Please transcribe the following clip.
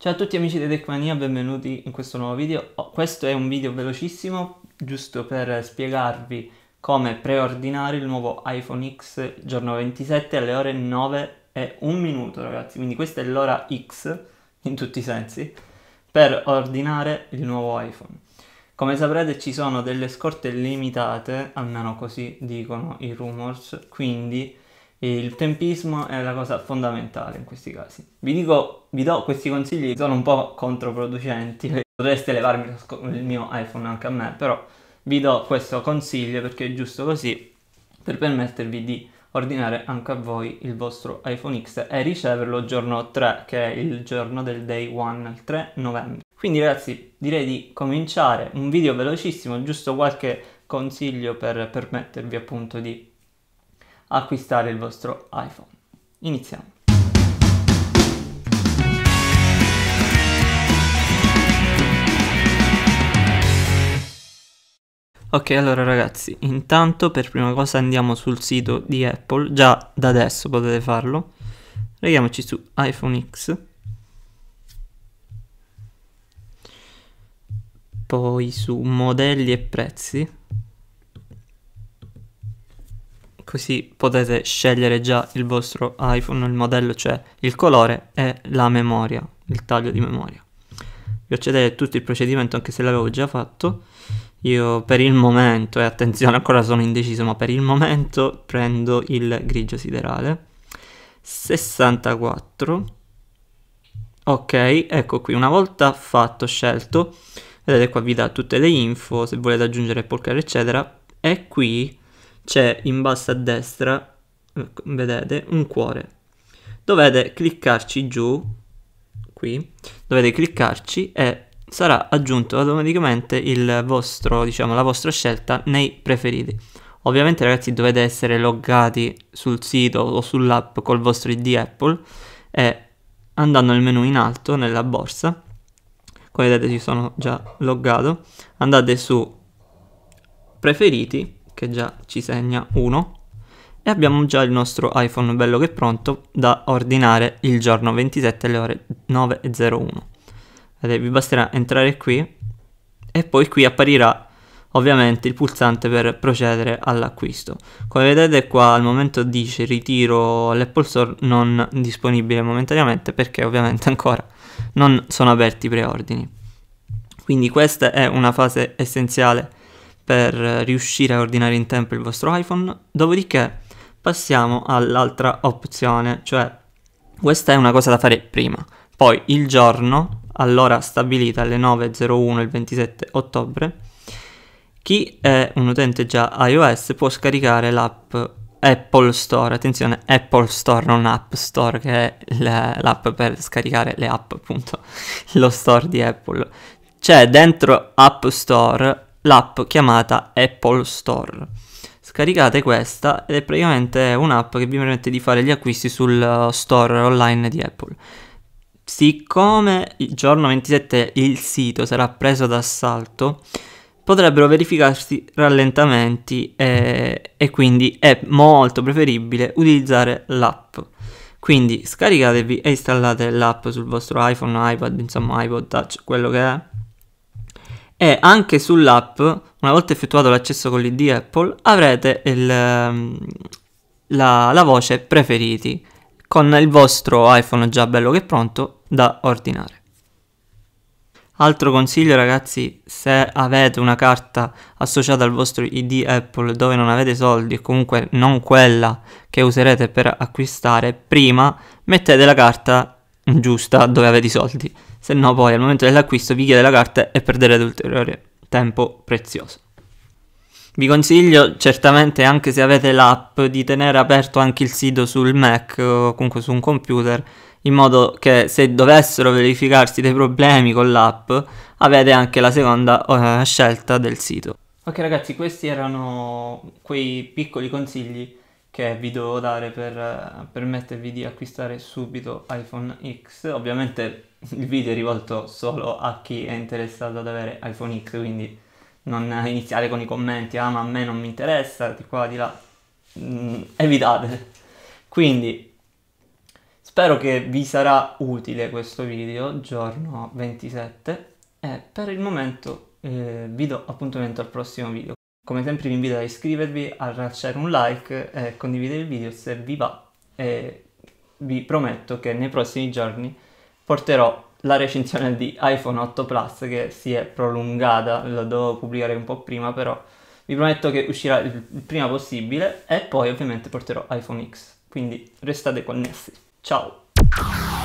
Ciao a tutti amici di Tecmania, benvenuti in questo nuovo video. Oh, questo è un video velocissimo, giusto per spiegarvi come preordinare il nuovo iPhone X giorno 27 alle ore 9 e 1 minuto ragazzi, quindi questa è l'ora X in tutti i sensi per ordinare il nuovo iPhone. Come saprete ci sono delle scorte limitate, almeno così dicono i rumors, quindi il tempismo è la cosa fondamentale in questi casi. Vi dico, vi do questi consigli, sono un po' controproducenti, potreste levarmi il mio iPhone anche a me, però vi do questo consiglio perché è giusto così per permettervi di ordinare anche a voi il vostro iPhone X e riceverlo giorno 3, che è il giorno del day 1, il 3 novembre. Quindi ragazzi, direi di cominciare un video velocissimo, giusto qualche consiglio per permettervi appunto di acquistare il vostro iPhone. Iniziamo. Ok, allora ragazzi, intanto per prima cosa andiamo sul sito di Apple, già da adesso potete farlo. Reghiamoci su iPhone X. Poi su modelli e prezzi così potete scegliere già il vostro iPhone, il modello, cioè il colore e la memoria, il taglio di memoria. Vi accedete tutto il procedimento anche se l'avevo già fatto. Io per il momento, e attenzione ancora sono indeciso, ma per il momento prendo il grigio siderale. 64. Ok, ecco qui, una volta fatto, scelto, vedete qua vi dà tutte le info, se volete aggiungere polcare eccetera, e qui c'è in basso a destra, eh, vedete, un cuore. Dovete cliccarci giù, qui, dovete cliccarci e sarà aggiunto automaticamente il vostro, diciamo, la vostra scelta nei preferiti. Ovviamente ragazzi dovete essere loggati sul sito o sull'app col vostro ID Apple e andando nel menu in alto nella borsa, come vedete ci sono già loggato, andate su preferiti che già ci segna 1 e abbiamo già il nostro iPhone bello che è pronto da ordinare il giorno 27 alle ore 9.01. Vedete, vi basterà entrare qui e poi qui apparirà ovviamente il pulsante per procedere all'acquisto. Come vedete qua al momento dice ritiro l'Apple Store non disponibile momentaneamente perché ovviamente ancora non sono aperti i preordini. Quindi questa è una fase essenziale per riuscire a ordinare in tempo il vostro iPhone, dopodiché passiamo all'altra opzione, cioè questa è una cosa da fare prima, poi il giorno, all'ora stabilita alle 9.01 il 27 ottobre, chi è un utente già iOS può scaricare l'app Apple Store, attenzione Apple Store non App Store che è l'app per scaricare le app appunto, lo store di Apple. C'è dentro App Store l'app chiamata Apple Store. Scaricate questa ed è praticamente un'app che vi permette di fare gli acquisti sul uh, store online di Apple. Siccome il giorno 27 il sito sarà preso d'assalto, potrebbero verificarsi rallentamenti e, eh, e quindi è molto preferibile utilizzare l'app. Quindi scaricatevi e installate l'app sul vostro iPhone, iPad, insomma iPod Touch, quello che è e anche sull'app, una volta effettuato l'accesso con l'ID Apple, avrete il, ehm, la, la voce preferiti con il vostro iPhone già bello che pronto da ordinare. Altro consiglio ragazzi, se avete una carta associata al vostro ID Apple dove non avete soldi e comunque non quella che userete per acquistare, prima mettete la carta giusta dove avete i soldi, se no poi al momento dell'acquisto vi chiede la carta e perderete ulteriore tempo prezioso. Vi consiglio certamente anche se avete l'app di tenere aperto anche il sito sul Mac o comunque su un computer in modo che se dovessero verificarsi dei problemi con l'app avete anche la seconda eh, scelta del sito. Ok ragazzi questi erano quei piccoli consigli che vi dovevo dare per permettervi di acquistare subito iPhone X. Ovviamente il video è rivolto solo a chi è interessato ad avere iPhone X, quindi non iniziate con i commenti, ah ma a me non mi interessa, di qua, di là, mm, evitate. Quindi spero che vi sarà utile questo video, giorno 27, e per il momento eh, vi do appuntamento al prossimo video. Come sempre vi invito a iscrivervi, a lasciare un like e condividere il video se vi va e vi prometto che nei prossimi giorni porterò la recensione di iPhone 8 Plus che si è prolungata, la devo pubblicare un po' prima però vi prometto che uscirà il prima possibile e poi ovviamente porterò iPhone X, quindi restate connessi. Ciao!